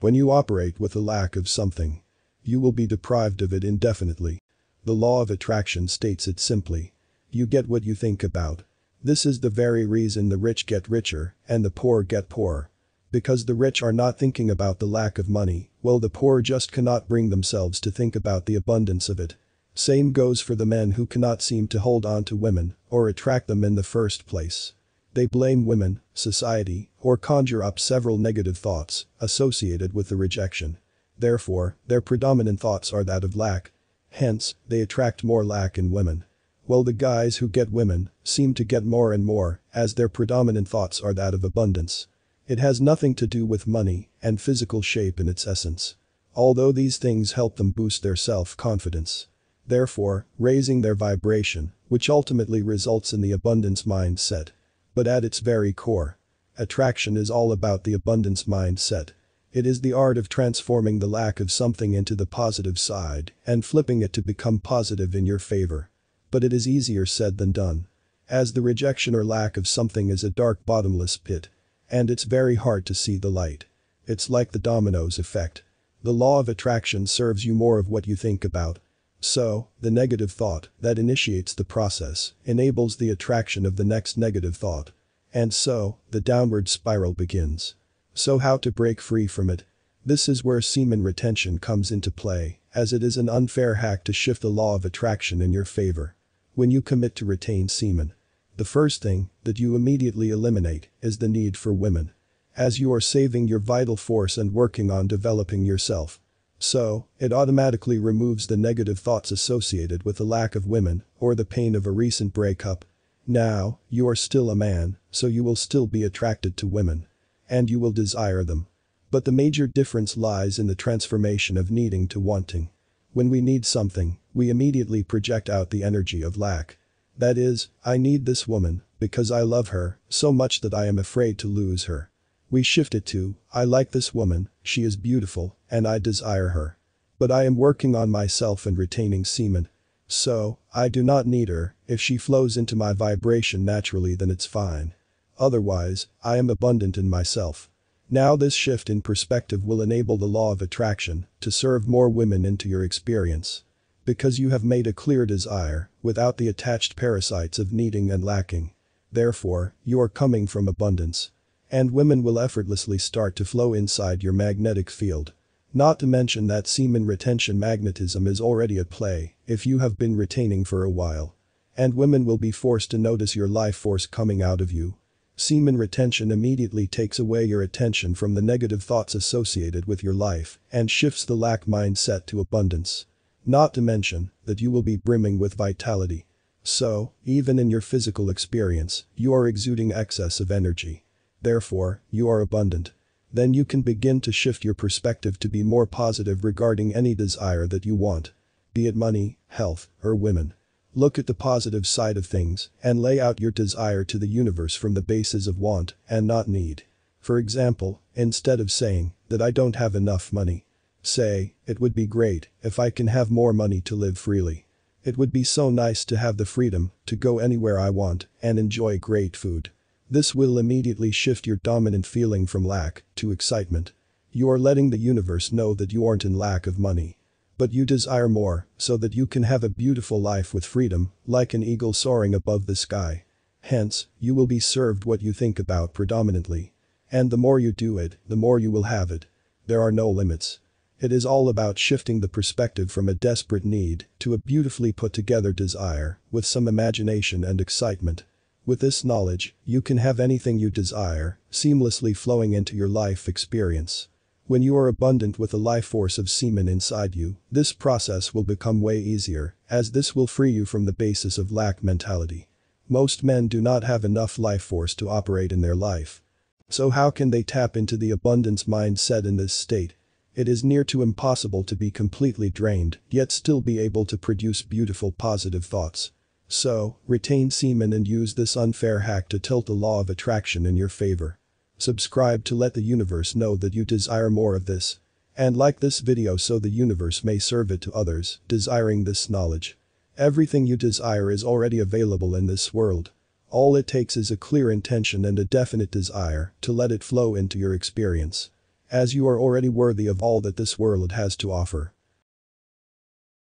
When you operate with a lack of something, you will be deprived of it indefinitely. The law of attraction states it simply. You get what you think about. This is the very reason the rich get richer and the poor get poorer. Because the rich are not thinking about the lack of money, while the poor just cannot bring themselves to think about the abundance of it. Same goes for the men who cannot seem to hold on to women or attract them in the first place. They blame women, society, or conjure up several negative thoughts associated with the rejection. Therefore, their predominant thoughts are that of lack. Hence, they attract more lack in women. While the guys who get women seem to get more and more as their predominant thoughts are that of abundance. It has nothing to do with money and physical shape in its essence. Although these things help them boost their self-confidence. Therefore, raising their vibration, which ultimately results in the abundance mindset, but at its very core, attraction is all about the abundance mindset. It is the art of transforming the lack of something into the positive side and flipping it to become positive in your favor. But it is easier said than done. As the rejection or lack of something is a dark bottomless pit. And it's very hard to see the light. It's like the dominoes effect. The law of attraction serves you more of what you think about so, the negative thought that initiates the process enables the attraction of the next negative thought. And so, the downward spiral begins. So how to break free from it? This is where semen retention comes into play, as it is an unfair hack to shift the law of attraction in your favor. When you commit to retain semen, the first thing that you immediately eliminate is the need for women. As you are saving your vital force and working on developing yourself, so, it automatically removes the negative thoughts associated with the lack of women, or the pain of a recent breakup. Now, you are still a man, so you will still be attracted to women. And you will desire them. But the major difference lies in the transformation of needing to wanting. When we need something, we immediately project out the energy of lack. That is, I need this woman, because I love her, so much that I am afraid to lose her. We shifted to, I like this woman, she is beautiful, and I desire her. But I am working on myself and retaining semen. So, I do not need her, if she flows into my vibration naturally then it's fine. Otherwise, I am abundant in myself. Now this shift in perspective will enable the law of attraction to serve more women into your experience. Because you have made a clear desire, without the attached parasites of needing and lacking. Therefore, you are coming from abundance. And women will effortlessly start to flow inside your magnetic field. Not to mention that semen retention magnetism is already at play if you have been retaining for a while. And women will be forced to notice your life force coming out of you. Semen retention immediately takes away your attention from the negative thoughts associated with your life and shifts the lack mindset to abundance. Not to mention that you will be brimming with vitality. So, even in your physical experience, you are exuding excess of energy therefore, you are abundant. Then you can begin to shift your perspective to be more positive regarding any desire that you want. Be it money, health, or women. Look at the positive side of things and lay out your desire to the universe from the basis of want and not need. For example, instead of saying that I don't have enough money, say, it would be great if I can have more money to live freely. It would be so nice to have the freedom to go anywhere I want and enjoy great food. This will immediately shift your dominant feeling from lack to excitement. You are letting the universe know that you aren't in lack of money. But you desire more, so that you can have a beautiful life with freedom, like an eagle soaring above the sky. Hence, you will be served what you think about predominantly. And the more you do it, the more you will have it. There are no limits. It is all about shifting the perspective from a desperate need to a beautifully put together desire with some imagination and excitement. With this knowledge, you can have anything you desire, seamlessly flowing into your life experience. When you are abundant with the life force of semen inside you, this process will become way easier, as this will free you from the basis of lack mentality. Most men do not have enough life force to operate in their life. So how can they tap into the abundance mindset in this state? It is near to impossible to be completely drained, yet still be able to produce beautiful positive thoughts. So, retain semen and use this unfair hack to tilt the law of attraction in your favor. Subscribe to let the universe know that you desire more of this. And like this video so the universe may serve it to others, desiring this knowledge. Everything you desire is already available in this world. All it takes is a clear intention and a definite desire to let it flow into your experience. As you are already worthy of all that this world has to offer.